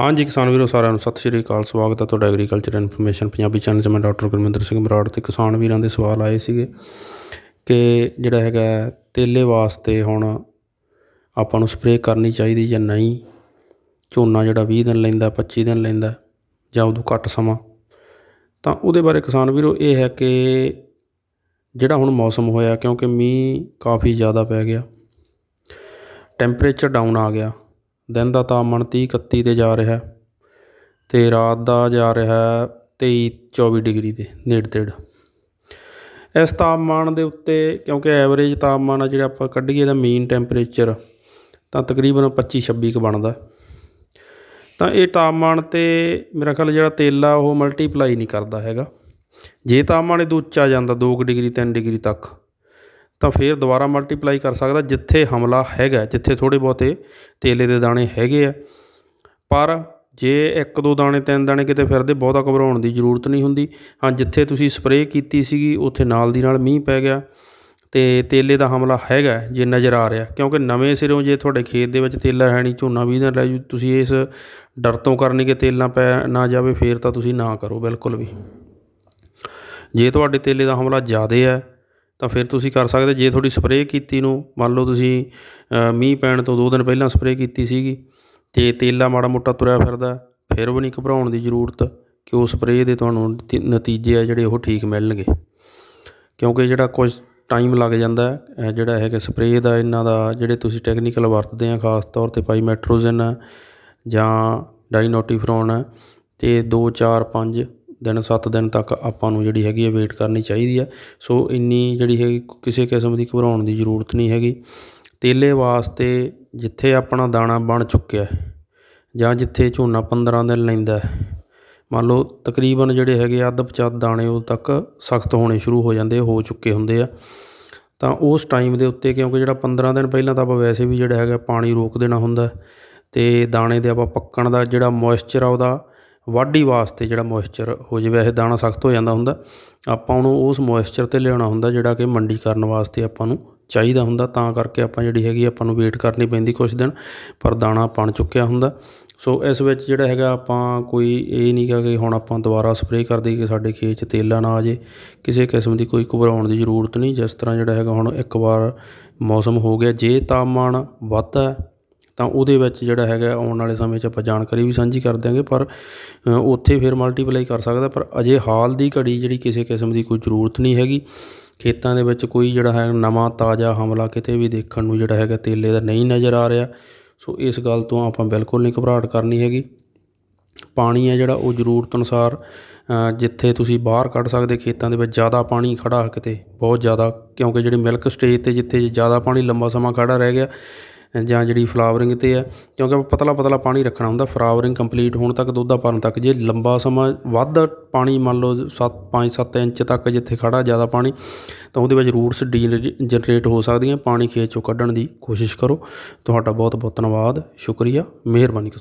ਹਾਂਜੀ ਕਿਸਾਨ ਵੀਰੋ ਸਾਰਿਆਂ ਨੂੰ ਸਤਿ ਸ਼੍ਰੀ ਅਕਾਲ ਸਵਾਗਤ ਹੈ ਤੁਹਾਡਾ ਐਗਰੀਕਲਚਰ ਇਨਫੋਰਮੇਸ਼ਨ ਪੰਜਾਬੀ ਚੈਨਲ 'ਚ ਮੈਂ ਡਾਕਟਰ ਗੁਰਮਿੰਦਰ ਸਿੰਘ ਬਰਾੜ ਤੇ ਕਿਸਾਨ ਵੀਰਾਂ ਦੇ ਸਵਾਲ ਆਏ ਸੀਗੇ ਕਿ ਜਿਹੜਾ ਹੈਗਾ ਤੇਲੇ ਵਾਸਤੇ ਹੁਣ ਆਪਾਂ ਨੂੰ ਸਪਰੇਅ ਕਰਨੀ ਚਾਹੀਦੀ ਜਾਂ ਨਹੀਂ ਝੋਨਾ ਜਿਹੜਾ 20 ਦਿਨ ਲੈਂਦਾ 25 ਦਿਨ ਲੈਂਦਾ ਜਾਂ ਉਹਦੋਂ ਘੱਟ ਸਮਾਂ ਤਾਂ ਉਹਦੇ ਬਾਰੇ ਕਿਸਾਨ ਵੀਰੋ ਇਹ ਹੈ ਕਿ ਜਿਹੜਾ ਹੁਣ ਮੌਸਮ ਹੋਇਆ ਕਿਉਂਕਿ ਮੀਂਹ ਕਾਫੀ ਜ਼ਿਆਦਾ ਪੈ ਗਿਆ ਟੈਂਪਰੇਚਰ ਡਾਊਨ ਆ ਗਿਆ ਦਿਨ ਦਾ ਤਾਪਮਾਨ 30 31 'ਤੇ ਜਾ ਰਿਹਾ ਤੇ ਰਾਤ ਦਾ ਜਾ ਰਿਹਾ 23 24 ਡਿਗਰੀ ਦੇ ਨੇੜੇ ਤੇੜ ਇਸ ਤਾਪਮਾਨ ਦੇ ਉੱਤੇ ਕਿਉਂਕਿ ਐਵਰੇਜ ਤਾਪਮਾਨ ਆ ਜਿਹੜਾ ਆਪਾਂ ਕੱਢੀਏ ਦਾ ਮੀਨ ਟੈਂਪਰੇਚਰ ਤਾਂ ਤਕਰੀਬਨ 25 26 ਕ ਬਣਦਾ ਤਾਂ ਇਹ ਤਾਪਮਾਨ ਤੇ ਮੇਰਾ ਖਿਆਲ ਜਿਹੜਾ ਤੇਲ ਆ ਉਹ ਮਲਟੀਪਲਾਈ ਨਹੀਂ ਕਰਦਾ ਹੈਗਾ ਜੇ ਤਾਪਮਾਨ ਇਹ ਦੂਚਾ ਜਾਂਦਾ 2 ਡਿਗਰੀ 3 ਡਿਗਰੀ ਤੱਕ ਤਾਂ ਫੇਰ ਦੁਬਾਰਾ ਮਲਟੀਪਲਾਈ ਕਰ ਸਕਦਾ ਜਿੱਥੇ ਹਮਲਾ ਹੈਗਾ ਜਿੱਥੇ ਥੋੜੇ ਬਹੁਤੇ ਤੇਲੇ ਦੇ ਦਾਣੇ ਹੈਗੇ ਆ ਪਰ ਜੇ ਇੱਕ ਦੋ ਦਾਣੇ ਤਿੰਨ ਦਾਣੇ ਕਿਤੇ ਫਿਰਦੇ ਬਹੁਤਾ ਘਬਰਾਉਣ ਦੀ ਜ਼ਰੂਰਤ ਨਹੀਂ ਹੁੰਦੀ ਹਾਂ ਜਿੱਥੇ ਤੁਸੀਂ ਸਪਰੇਅ ਕੀਤੀ ਸੀਗੀ ਉੱਥੇ ਨਾਲ ਦੀ ਨਾਲ ਮੀਂਹ ਪੈ ਗਿਆ ਤੇ ਤੇਲੇ ਦਾ ਹਮਲਾ ਹੈਗਾ ਜੇ ਨਜ਼ਰ ਆ ਰਿਹਾ ਕਿਉਂਕਿ ਨਵੇਂ ਸਿਰੋਂ ਜੇ ਤੁਹਾਡੇ ਖੇਤ ਦੇ ਵਿੱਚ ਤੇਲਾ ਹੈ ਨਹੀਂ ਝੋਨਾ ਵੀ ਨਾ ਲੈ ਜੂ ਤੁਸੀਂ ਇਸ ਡਰ ਤੋਂ ਕਰਨੀ ਕਿ ਤੇਲਾ ਪੈ ਨਾ ਜਾਵੇ ਫੇਰ ਤਾਂ ਤੁਸੀਂ ਨਾ ਕਰੋ ਬਿਲਕੁਲ ਵੀ ਜੇ ਤੁਹਾਡੇ ਤੇਲੇ ਦਾ ਹਮਲਾ ਜ਼ਿਆਦਾ ਹੈ ਤਾਂ ਫਿਰ ਤੁਸੀਂ ਕਰ ਸਕਦੇ ਜੇ ਤੁਹਾਡੀ ਸਪਰੇਅ ਕੀਤੀ ਨੂੰ ਮੰਨ ਲਓ ਤੁਸੀਂ ਮੀਂਹ ਪੈਣ ਤੋਂ ਦੋ ਦਿਨ ਪਹਿਲਾਂ ਸਪਰੇਅ ਕੀਤੀ ਸੀਗੀ ਤੇ ਤੇਲਾ ਮਾੜਾ ਮੋਟਾ ਤੁਰਿਆ ਫਿਰਦਾ ਫਿਰ ਵੀ ਨਹੀਂ ਘਬਰਾਉਣ ਦੀ ਜ਼ਰੂਰਤ ਕਿ ਉਹ ਸਪਰੇਅ ਦੇ ਤੁਹਾਨੂੰ ਨਤੀਜੇ ਆ ਜਿਹੜੇ ਉਹ ਠੀਕ ਮਿਲਣਗੇ ਕਿਉਂਕਿ ਜਿਹੜਾ ਕੁਝ ਟਾਈਮ ਲੱਗ ਜਾਂਦਾ ਹੈ ਜਿਹੜਾ ਹੈਗਾ ਸਪਰੇਅ ਦਾ ਇਹਨਾਂ ਦਾ ਜਿਹੜੇ ਤੁਸੀਂ ਟੈਕਨੀਕਲ ਵਰਤਦੇ ਆ ਖਾਸ ਤੌਰ ਤੇ ਮੈਟਰੋਜਨ ਜਾਂ ਡਾਈਨੋਟੀਫਰੋਨ ਤੇ 2 4 5 ਦਿਨ 7 ਦਿਨ ਤੱਕ ਆਪਾਂ ਨੂੰ ਜਿਹੜੀ ਹੈਗੀ ਹੈ ਵੇਟ ਕਰਨੀ ਚਾਹੀਦੀ ਹੈ ਸੋ ਇੰਨੀ ਜਿਹੜੀ ਹੈ ਕਿਸੇ ਕਿਸਮ ਦੀ ਘਬਰਾਉਣ ਦੀ ਜ਼ਰੂਰਤ ਨਹੀਂ ਹੈਗੀ ਤੇਲੇ ਵਾਸਤੇ ਜਿੱਥੇ ਆਪਣਾ ਦਾਣਾ ਬਣ ਚੁੱਕਿਆ ਹੈ ਜਾਂ ਜਿੱਥੇ ਝੋਨਾ 15 ਦਿਨ ਲੈਂਦਾ ਹੈ ਮੰਨ ਲਓ ਤਕਰੀਬਨ ਜਿਹੜੇ ਹੈਗੇ ਅੱਧ ਪਚਾਤ ਦਾਣੇ ਉਹ ਤੱਕ ਸਖਤ ਹੋਣੇ ਸ਼ੁਰੂ ਹੋ ਜਾਂਦੇ ਹੋ ਚੁੱਕੇ ਹੁੰਦੇ ਆ ਤਾਂ ਉਸ ਟਾਈਮ ਦੇ ਉੱਤੇ ਕਿਉਂਕਿ ਜਿਹੜਾ 15 ਦਿਨ ਪਹਿਲਾਂ ਤਾਂ ਆਪਾਂ ਵੈਸੇ ਵੀ ਜਿਹੜਾ ਹੈਗਾ ਪਾਣੀ ਰੋਕ ਦੇਣਾ ਹੁੰਦਾ ਤੇ ਦਾਣੇ ਦੇ ਆਪਾਂ ਪੱਕਣ ਦਾ ਜਿਹੜਾ ਮੋਇਸਚਰ ਆ ਉਹਦਾ ਵਾਢੀ ਵਾਸਤੇ ਜਿਹੜਾ ਮੋਇਸਚਰ ਹੋ ਜਵੇ ਵੈਸੇ ਦਾਣਾ ਸਖਤ ਹੋ ਜਾਂਦਾ ਹੁੰਦਾ ਆਪਾਂ ਉਹਨੂੰ ਉਸ ਮੋਇਸਚਰ ਤੇ ਲਿਆਉਣਾ ਹੁੰਦਾ ਜਿਹੜਾ ਕਿ ਮੰਡੀ ਕਰਨ ਵਾਸਤੇ ਆਪਾਂ ਨੂੰ ਚਾਹੀਦਾ ਹੁੰਦਾ ਤਾਂ ਕਰਕੇ ਆਪਾਂ ਜਿਹੜੀ ਹੈਗੀ ਆਪਾਂ ਨੂੰ ਵੇਟ ਕਰਨੀ ਪੈਂਦੀ ਕੁਝ ਦਿਨ ਪਰ ਦਾਣਾ ਪਣ ਚੁੱਕਿਆ ਹੁੰਦਾ ਸੋ ਇਸ ਵਿੱਚ ਜਿਹੜਾ ਹੈਗਾ ਆਪਾਂ ਕੋਈ ਇਹ ਨਹੀਂ ਕਿ ਹੁਣ ਆਪਾਂ ਦੁਬਾਰਾ ਸਪਰੇਅ ਕਰ ਦਈਏ ਕਿ ਸਾਡੇ ਖੇਤ 'ਚ ਤੇਲਾ ਨਾ ਆ ਜੇ ਕਿਸੇ ਕਿਸਮ ਦੀ ਕੋਈ ਘਬਰਾਉਣ ਦੀ ਜ਼ਰੂਰਤ ਨਹੀਂ ਜਿਸ ਤਰ੍ਹਾਂ ਜਿਹੜਾ ਹੈਗਾ ਹੁਣ ਇੱਕ ਵਾਰ ਮੌਸਮ ਹੋ ਗਿਆ ਜੇ ਤਾਪਮਾਨ ਵੱਧਾ ਤਾਂ ਉਹਦੇ ਵਿੱਚ ਜਿਹੜਾ ਹੈਗਾ ਆਉਣ ਵਾਲੇ ਸਮੇਂ 'ਚ ਆਪਾਂ ਜਾਣਕਾਰੀ ਵੀ ਸਾਂਝੀ ਕਰ ਦਿਆਂਗੇ ਪਰ ਉੱਥੇ ਫਿਰ ਮਲਟੀਪਲਾਈ ਕਰ ਸਕਦਾ ਪਰ ਅਜੇ ਹਾਲ ਦੀ ਘੜੀ ਜਿਹੜੀ ਕਿਸੇ ਕਿਸਮ ਦੀ ਕੋਈ ਜ਼ਰੂਰਤ ਨਹੀਂ ਹੈਗੀ ਖੇਤਾਂ ਦੇ ਵਿੱਚ ਕੋਈ ਜਿਹੜਾ ਹੈ ਨਵਾਂ ਤਾਜ਼ਾ ਹਮਲਾ ਕਿਤੇ ਵੀ ਦੇਖਣ ਨੂੰ ਜਿਹੜਾ ਹੈਗਾ ਤੇਲੇ ਦਾ ਨਹੀਂ ਨਜ਼ਰ ਆ ਰਿਹਾ ਸੋ ਇਸ ਗੱਲ ਤੋਂ ਆਪਾਂ ਬਿਲਕੁਲ ਨਹੀਂ ਘਬਰਾਹਟ ਕਰਨੀ ਹੈਗੀ ਪਾਣੀ ਹੈ ਜਿਹੜਾ ਉਹ ਜ਼ਰੂਰਤ ਅਨੁਸਾਰ ਜਿੱਥੇ ਤੁਸੀਂ ਬਾਹਰ ਕੱਢ ਸਕਦੇ ਖੇਤਾਂ ਦੇ ਵਿੱਚ ਜ਼ਿਆਦਾ ਪਾਣੀ ਖੜਾ ਕਿਤੇ ਬਹੁਤ ਜ਼ਿਆਦਾ ਕਿਉਂਕਿ ਜਿਹੜੀ ਮਿਲਕ ਸਟੇਜ ਤੇ ਜਿੱਥੇ ਜ਼ਿਆਦਾ ਪਾਣੀ ਲੰਬਾ ਸਮਾਂ ਖੜਾ ਰਹਿ ਗਿਆ ਜਾਂ ਜਿਹੜੀ ਫਲਾਵਰਿੰਗ 'ਤੇ ਹੈ ਕਿਉਂਕਿ ਆਪਾਂ ਪਤਲਾ ਪਤਲਾ ਪਾਣੀ ਰੱਖਣਾ ਹੁੰਦਾ ਫਲਾਵਰਿੰਗ ਕੰਪਲੀਟ ਹੋਣ ਤੱਕ ਦੁੱਧਾ ਭਰਨ ਤੱਕ ਜੇ ਲੰਬਾ ਸਮਾਂ ਵੱਧ ਪਾਣੀ ਮੰਨ ਲਓ 7 5-7 ਇੰਚ ਤੱਕ ਜਿੱਥੇ ਖੜਾ ਜ਼ਿਆਦਾ ਪਾਣੀ ਤਾਂ ਉਹਦੇ ਵਿੱਚ ਰੂਟਸ ਡੀਲ ਜਨਰੇਟ ਹੋ ਸਕਦੀਆਂ ਪਾਣੀ ਖੇਤ ਕੱਢਣ ਦੀ ਕੋਸ਼ਿਸ਼ ਕਰੋ ਤੁਹਾਡਾ ਬਹੁਤ ਬਹੁਤ ਧੰਨਵਾਦ ਸ਼ੁਕਰੀਆ ਮਿਹਰਬਾਨੀ